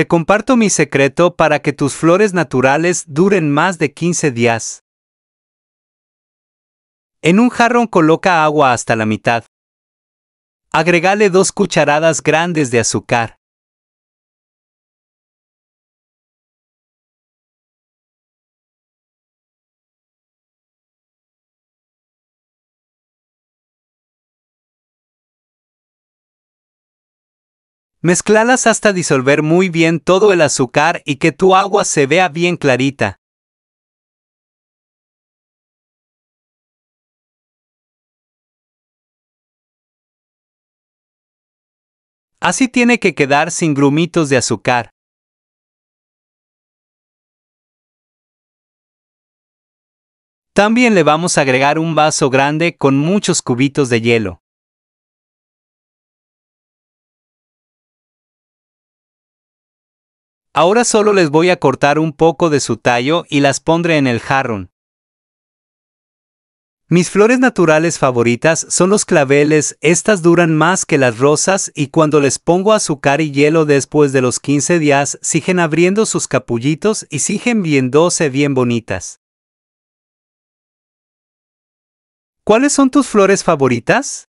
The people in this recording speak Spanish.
Te comparto mi secreto para que tus flores naturales duren más de 15 días. En un jarrón coloca agua hasta la mitad. Agregale dos cucharadas grandes de azúcar. Mezclalas hasta disolver muy bien todo el azúcar y que tu agua se vea bien clarita. Así tiene que quedar sin grumitos de azúcar. También le vamos a agregar un vaso grande con muchos cubitos de hielo. Ahora solo les voy a cortar un poco de su tallo y las pondré en el jarrón. Mis flores naturales favoritas son los claveles, estas duran más que las rosas y cuando les pongo azúcar y hielo después de los 15 días siguen abriendo sus capullitos y siguen viéndose bien bonitas. ¿Cuáles son tus flores favoritas?